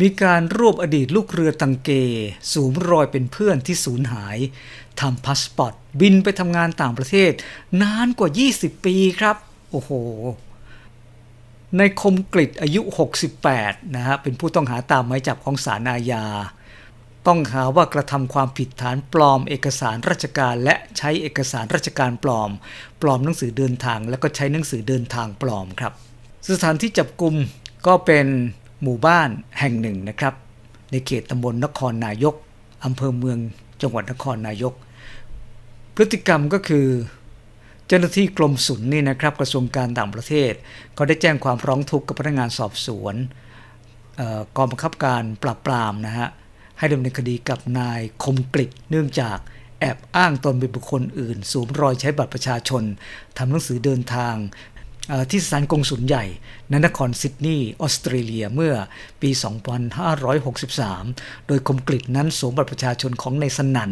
มีการรวบอดีตลูกเรือตังเกสูมรอยเป็นเพื่อนที่สูญหายทำพาสปอร์ตบินไปทำงานต่างประเทศ นานกว่า 20 ปีครับ โอ้โห ในคมกริดอายุ 68 นะฮะเป็นผู้ต้องหาตามหมายจับของศาลอาญาต้องหาว่ากระทำความผิดฐานปลอมเอกสารราชการและใช้เอกสารราชการปลอม ปลอมหนังสือเดินทางและก็ใช้หนังสือเดินทางปลอมครับสถานที่จับกลุ่มก็เป็นหมู่บ้านแห่งหนึ่งนะครับ ในเขตตำบลนครนายกอำเภอเมืองจังหวัดนครนายก พฤติกรรมก็คือเจ้าหน้าที่กรมศุลนี่นะครับ กระทรวงการต่างประเทศ ก็ได้แจ้งความร้องทุกข์กับพนักงานสอบสวนกองบังคับการปราบปรามนะฮะให้ดำเนินคดีกับนายคมกริตเนื่องจากแอบอ้างตนเป็นบุคคลอื่นสวมรอยใช้บัตรประชาชนทำหนังสือเดินทางที่สถานกงสุลใหญ่นนครซิดนีย์ออสเตรเลียเมื่อปี 2563 โดยคมกริตนั้นสวมบัตรประชาชนของในสนัน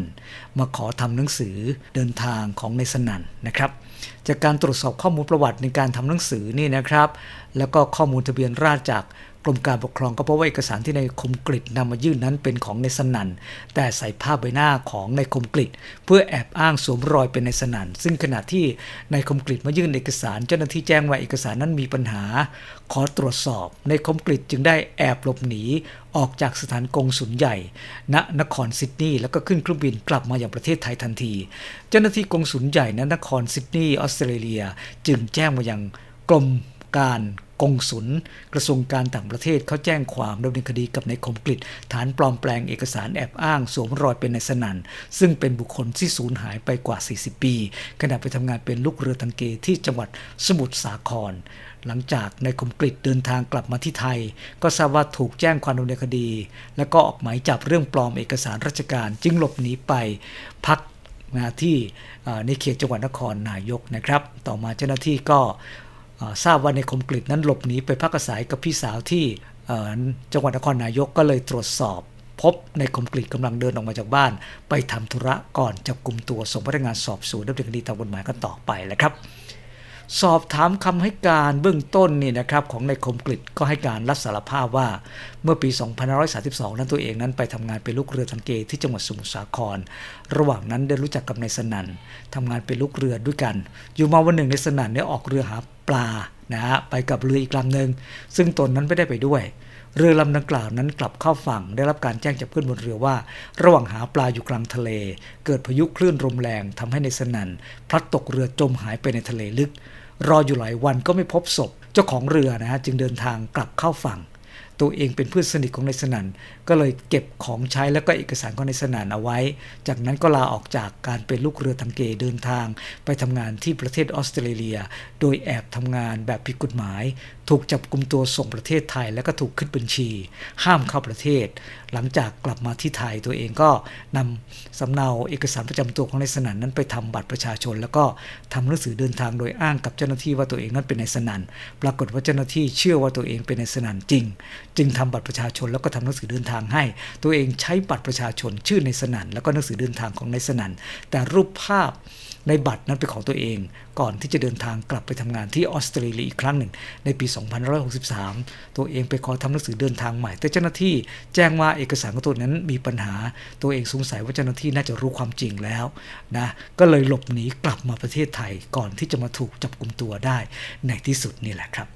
มาขอทำหนังสือเดินทางของในสนันนะครับ จากการตรวจสอบข้อมูลประวัติในการทำหนังสือนี่นะครับ แล้วก็ข้อมูลทะเบียนราชจากรมการปกครองก็พบว่าเอกสารที่นายคมกริตนำมายื่นนั้นเป็นของในสนันแต่ใส่ภาพใบหน้าของนายคมกริตเพื่อแอบอ้างสวมรอยเป็นในสนันซึ่งขณะที่นายคมกริตมายื่นเอกสาร เจ้าหน้าที่แจ้งว่าเอกสารนั้นมีปัญหา ขอตรวจสอบนายคมกริตจึงได้แอบหลบหนี ออกจากสถานกงสุลใหญ่ ณนครซิดนีย์แล้วก็ขึ้นเครื่องบินกลับมาอย่างประเทศไทยทันที เจ้าหน้าที่กงสุลใหญ่ณนครซิดนีย์ออสเตรเลีย จึงแจ้งมายังกรมการกงสุนกระทรวงการต่างประเทศเขาแจ้งความดำเนินคดีกับนายคมกฤิฐานปลอมแปลงเอกสารแอบอ้างสวมรอยเป็นนายสนัน ซึ่งเป็นบุคคลที่สูญหายไปกว่า 40 ปี ขณะไปทำงานเป็นลูกเรือทังเกที่จังหวัดสมุทรสาคร หลังจากนายคมกฤิเดินทางกลับมาที่ไทย ก็ทราบว่าถูกแจ้งความดำเนินคดี และก็ออกหมายจับเรื่องปลอมเอกสารราชการ จึงหลบหนีไปพักนที่ในเขตจังหวัดนครนายกนะครับ ต่อมาเจ้าหน้าที่ก็ทราบว่าในคมกริตนั้นหลบหนีไปพักอาศัยกับพี่สาวที่จังหวัดนครนายกก็เลยตรวจสอบ พบในคมกริตกำลังเดินออกมาจากบ้าน ไปทำธุระก่อนจับกลุ่มตัวส่งพนักงานสอบสวนดำเนินคดีตามกฎหมายกันต่อไปนะครับ สอบถามคำให้การเบื้องต้นนี่นะครับของในคมกริตก็ให้การรับสารภาพว่าเมื่อปี 2532นั้นตัวเองนั้น ไปทำงานเป็นลูกเรือทังเกที่จังหวัดสมุทรสาครระหว่างนั้นได้รู้จักกับนายสนันทำงานเป็นลูกเรือด้วยกัน อยู่มาวันหนึ่งนายสนันเนี่ยออกเรือหาปลา นะฮะ ไปกับเรืออีกลำหนึ่ง ซึ่งตนนั้นไม่ได้ไปด้วย เรือลำดังกล่าวนั้นกลับเข้าฝั่ง ได้รับการแจ้งจากเพื่อนบนเรือว่า ระหว่างหาปลาอยู่กลางทะเล เกิดพายุคลื่นลมแรงทำให้ในสนันพลัดตกเรือจมหายไปในทะเลลึก รออยู่หลายวันก็ไม่พบศพ เจ้าของเรือนะฮะ จึงเดินทางกลับเข้าฝั่งตัวเองเป็นเพื่อนสนิทของนายสนันก็เลยเก็บของใช้แล้วก็เอกสารของนายสนันเอาไว้ จากนั้นก็ลาออกจากการเป็นลูกเรือทางเกเดินทาง ไปทำงานที่ประเทศออสเตรเลีย โดยแอบทำงานแบบผิดกฎหมาย ถูกจับกลุ่มตัวส่งประเทศไทย แล้วก็ถูกขึ้นบัญชีห้ามเข้าประเทศ หลังจากกลับมาที่ไทยตัวเองก็นำสำเนาเอกสารประจำตัวของนายสนันนั้นไปทำบัตรประชาชน แล้วก็ทำหนังสือเดินทางโดยอ้างกับเจ้าหน้าที่ว่าตัวเองนั้นเป็นนายสนันปรากฏว่าเจ้าหน้าที่เชื่อว่าตัวเองเป็นนายสนันจริงจึงทำบัตรประชาชนแล้วก็ทำหนังสือเดินทางให้ ตัวเองใช้ บัตรประชาชนชื่อในสนันแล้วก็หนังสือเดินทางของในสนันแต่รูปภาพในบัตรนั้นเป็นของตัวเอง ก่อนที่จะเดินทางกลับไปทำงานที่ ออสเตรเลียอีกครั้งหนึ่ง ในปี2563 ตัวเองไปขอทำหนังสือเดินทางใหม่ แต่เจ้าหน้าที่แจ้งว่าเอกสารของตัวนั้นมีปัญหาตัวเองสงสัยว่าเจ้าหน้าที่น่าจะรู้ความจริงแล้วนะก็เลยหลบหนีกลับมาประเทศไทยก่อนที่จะมาถูกจับกลุ่มตัวได้ในที่สุดนี่แหละครับ